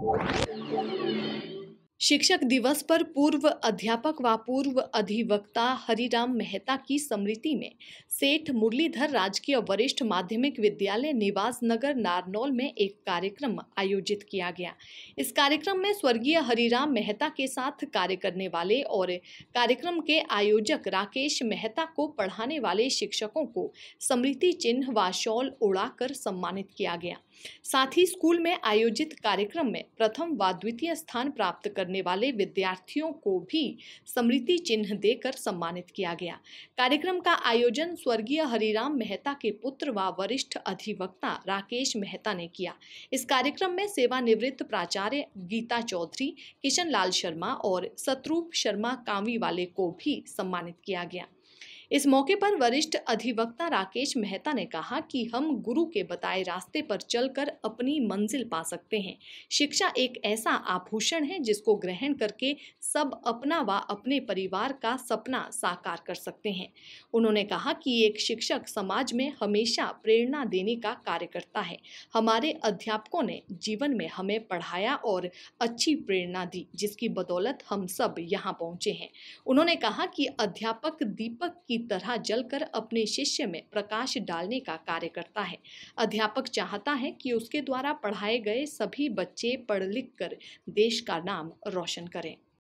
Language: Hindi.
Thank you. शिक्षक दिवस पर पूर्व अध्यापक व पूर्व अधिवक्ता हरिराम मेहता की स्मृति में सेठ मुरलीधर राजकीय वरिष्ठ माध्यमिक विद्यालय निवास नगर नारनौल में एक कार्यक्रम आयोजित किया गया इस कार्यक्रम में स्वर्गीय हरिराम मेहता के साथ कार्य करने वाले और कार्यक्रम के आयोजक राकेश मेहता को पढ़ाने वाले शिक्षकों को स्मृति चिन्ह व शॉल उड़ाकर सम्मानित किया गया साथ ही स्कूल में आयोजित कार्यक्रम में प्रथम व द्वितीय स्थान प्राप्त कर करने वाले विद्यार्थियों को भी स्मृति चिन्ह देकर सम्मानित किया गया कार्यक्रम का आयोजन स्वर्गीय हरिराम मेहता के पुत्र व वरिष्ठ अधिवक्ता राकेश मेहता ने किया इस कार्यक्रम में सेवानिवृत्त प्राचार्य गीता चौधरी किशन लाल शर्मा और शत्रुप शर्मा कांवी वाले को भी सम्मानित किया गया इस मौके पर वरिष्ठ अधिवक्ता राकेश मेहता ने कहा कि हम गुरु के बताए रास्ते पर चलकर अपनी मंजिल पा सकते हैं शिक्षा एक ऐसा आभूषण है जिसको ग्रहण करके सब अपना व अपने परिवार का सपना साकार कर सकते हैं उन्होंने कहा कि एक शिक्षक समाज में हमेशा प्रेरणा देने का कार्य करता है हमारे अध्यापकों ने जीवन में हमें पढ़ाया और अच्छी प्रेरणा दी जिसकी बदौलत हम सब यहाँ पहुँचे हैं उन्होंने कहा कि अध्यापक दीपक की की तरह जलकर अपने शिष्य में प्रकाश डालने का कार्य करता है अध्यापक चाहता है कि उसके द्वारा पढ़ाए गए सभी बच्चे पढ़ लिख कर देश का नाम रोशन करें